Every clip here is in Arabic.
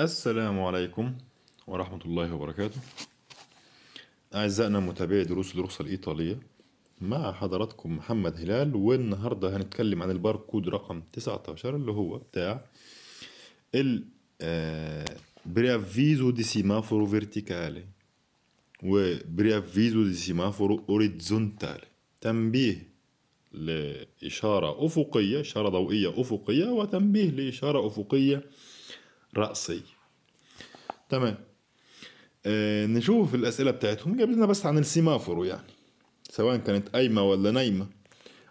السلام عليكم ورحمة الله وبركاته أعزائنا متابعي دروس الرخصة الإيطالية مع حضراتكم محمد هلال والنهاردة هنتكلم عن الباركود رقم 19 اللي هو بتاع ال بريافيزو دي سيمافورو فيرتيكالي وبريافيزو دي سيمافورو اوريزونتالي تنبيه لإشارة أفقية إشارة ضوئية أفقية وتنبيه لإشارة أفقية رأسي تمام آه نشوف الأسئلة بتاعتهم قبلنا بس عن السيمافورو يعني سواء كانت قايمة ولا نايمة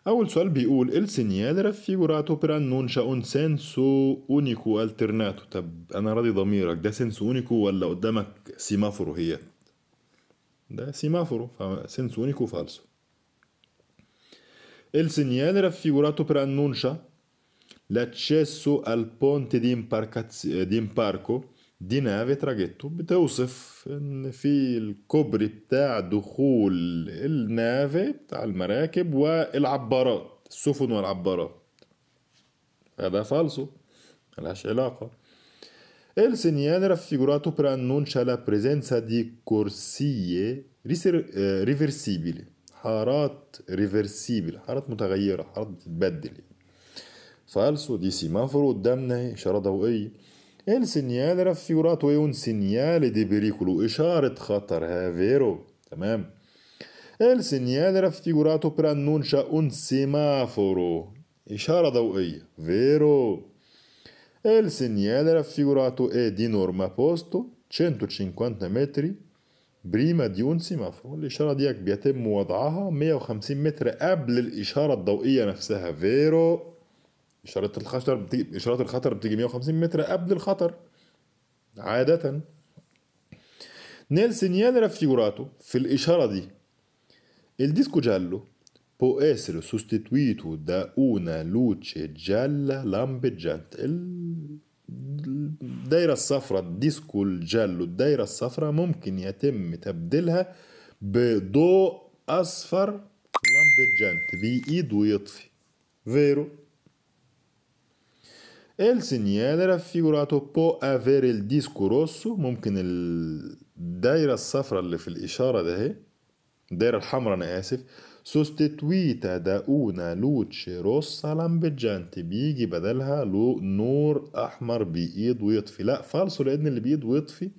أول سؤال بيقول il إيه رفيجوراتو raffigurato preannuncia un سينسو أونيكو alternato طب أنا راضي ضميرك ده سنسو اونيكو ولا قدامك سيمافورو هي ده سيمافورو فسنسو اونيكو فالسو il إيه رفيجوراتو raffigurato preannuncia l'accesso al ponte di, eh, di imparco دي نافي تراجيتو بتوصف ان في الكوبري بتاع دخول النافي بتاع المراكب والعبارات السفن والعبارات هذا فالسو ملهاش علاقة El segnale raffigurato preannuncia la presenza di corsie eh, riversibili حارات ريفرسيبل حارات متغيرة حارات بتتبدل فالسو دي سيمافورو قدامنا اشاره ضوئيه السينيال رافيوراتو اون سينيال دي بريكولو اشاره خطر ها فيرو تمام السينيال رافيوراتو برانونشا اون سيمافورو اشاره ضوئيه فيرو السينيال raffigurato اي دي نورما بوستو 150 متر بريما دي اون سيمافورو الإشارة ديك بيتم وضعها 150 متر قبل الإشارة الضوئية نفسها فيرو إشارة الخطر بتيجي إشارة الخطر بتيجي 150 متر قبل الخطر عادة Nel segnale في الاشارة دي الديسكو جالو بو può essere sostituito da una luce gialla lampeggiante. الدايرة الصفراء الديسكو الجالو الدايرة الصفراء ممكن يتم تبديلها بضوء أصفر لامبيجانت بإيد ويطفي فيرو El segnale raffigurato può avere il disco rosso ممكن الدايرة الصفراء اللي في الإشارة ده هي الدايرة الحمراء أنا آسف sostituita da una luce rossa بيجي بدلها نور أحمر بيقيد ويطفي لا فالصو لأن اللي بيد ويطفي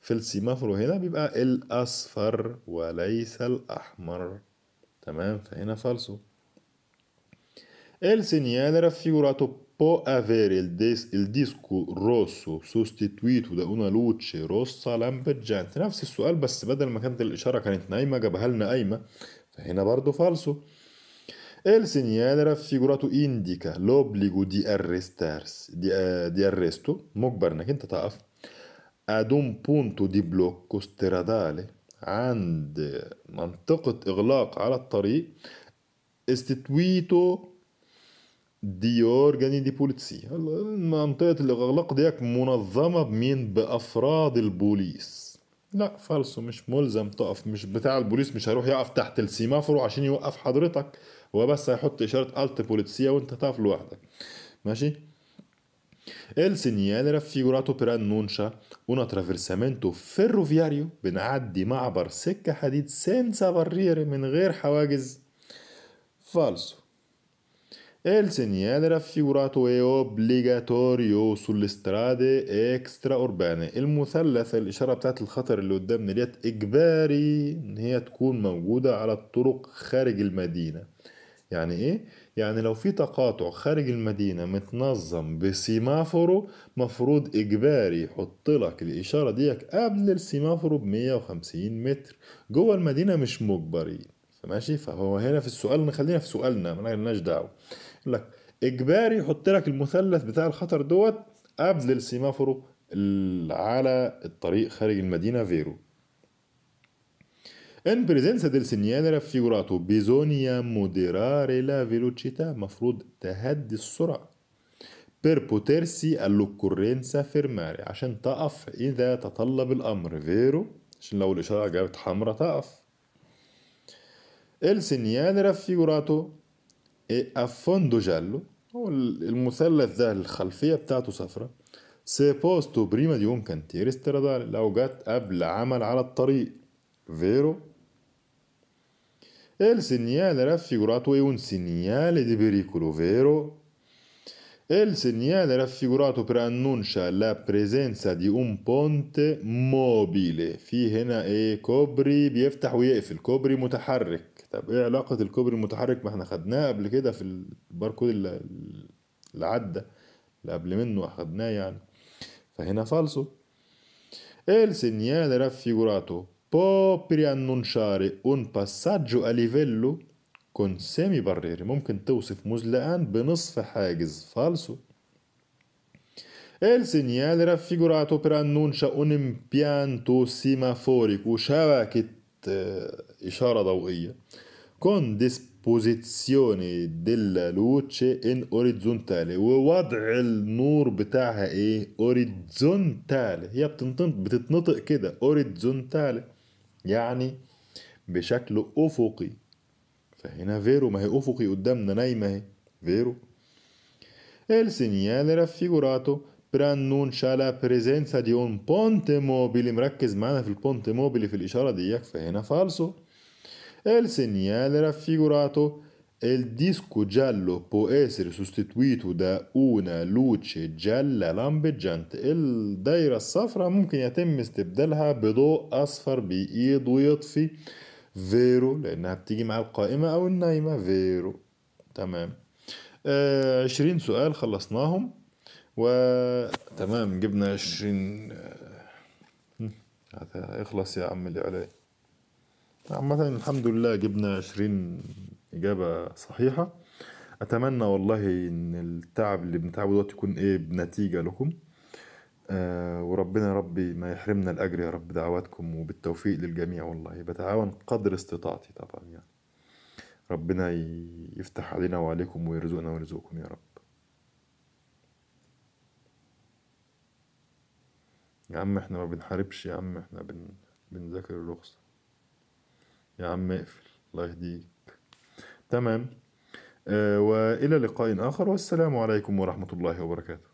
في السيمافرو هنا بيبقى الأصفر وليس الأحمر تمام فهنا فالصو El e segnale raffigurato può avere il, dis- il disco rosso سوستيتويتو ده اون لوتش روسا لامبرجانت نفس السؤال بس بدل ما كانت الاشاره كانت نايمه جابها لنا قايمه فهنا برضه فالسو El segnale raffigurato indica l'obbligo di arrestarsi, di, eh, di arresto, مجبر انك انت تقف, ad un punto di blocco stradale, عند منطقة إغلاق على الطريق, istituito ديور أورجاني دي بوليسي المنطقة الإغلاق ديك منظمة بمين بأفراد البوليس لا فالسو مش ملزم تقف مش بتاع البوليس مش هيروح يقف تحت السيمافورو عشان يوقف حضرتك هو بس هيحط إشارة ألت بوليسية وأنت تقف لوحدك ماشي Il segnale raffigurato preannuncia un attraversamento ferroviario بنعدي معبر سكة حديد senza barriere من غير حواجز falso El segnale raffigurato è e obbligatorio sulle strade extraurbane المثلث الإشارة بتاعت الخطر اللي قدامنا ديت إجباري إن هي تكون موجودة على الطرق خارج المدينة يعني إيه؟ يعني لو في تقاطع خارج المدينة متنظم بسيمافورو مفروض إجباري يحط لك الإشارة ديك قبل السيمافورو ب 150 متر جوه المدينة مش مجبرين فماشي فهو هنا في السؤال خلينا في سؤالنا مالناش دعوة لك اجباري يحط لك المثلث بتاع الخطر دوت قبل السيمافورو على الطريق خارج المدينه فيرو ان بريزنسا ديل سينيالرا فيجوراتو بيزونيا موديراري لا فيلوتشيتا مفروض تهدي السرعه بير بوتيرسي اللوكورينسا فيرماري عشان تقف اذا تطلب الامر فيرو عشان لو الاشاره جابت حمرا تقف السينيالرا فيجوراتو إيه أفوندو جالو هو المثلث ده الخلفية بتاعته صفرة سي بوستو بريما دي يوم كانتير لو جات قبل عمل على الطريق فيرو إل سينيال رافيجوراتو إي أون سينيال دي بريكولو فيرو إل سينيال رافيجوراتو برانونشا لا بريزنسا دي أون بونت موبيلي في هنا إيه كوبري بيفتح ويقفل كوبري متحرك طب ايه علاقه الكوبري المتحرك ما احنا خدناه قبل كده في الباركود اللي عدى اللي قبل منه اخدناه يعني فهنا فالسو El segnale raffigurato proprio annunciare un passaggio a livello con semi barriere ممكن توصف مزلقان بنصف حاجز falso Il segnale raffigurato per annuncia un impianto semaforico شبكة إشارة eh, ضوئية كون ديسبوزيسيوني ديلا لوتشي ان اوريزونتالي ووضع النور بتاعها ايه اوريزونتالي هي بتنطق بتتنطق كده اوريزونتالي يعني بشكل افقي فهنا فيرو ما هي افقي قدامنا نايمه اهي فيرو السينيال رافيجوراتو بران نون شالا بريزنسا دي اون بونت موبيلي مركز معنا في البونت موبيلي في الإشارة ديك فهنا فالسو ال سينيال raffigurato ال ديسكو جالو بو اسر سوستيتويتو دا اونا لوتشي جالا gialla lampeggiante الدايرة الصفراء ممكن يتم استبدالها بضوء أصفر بإيد ويطفي فيرو لأنها بتيجي مع القائمة أو النايمة فيرو تمام عشرين سؤال خلصناهم و تمام جبنا 20 آه، اخلص يا عم اللي علي عامة الحمد لله جبنا 20 إجابة صحيحة أتمنى والله إن التعب اللي بنتعبه دلوقتي يكون إيه بنتيجة لكم آه وربنا يا ربي ما يحرمنا الأجر يا رب دعواتكم وبالتوفيق للجميع والله بتعاون قدر استطاعتي طبعا يعني ربنا يفتح علينا وعليكم ويرزقنا ويرزقكم يا رب يا عم احنا ما بنحاربش يا عم احنا بن... بنذاكر الرخصة يا عم اقفل الله يهديك تمام آه والى لقاء اخر والسلام عليكم ورحمة الله وبركاته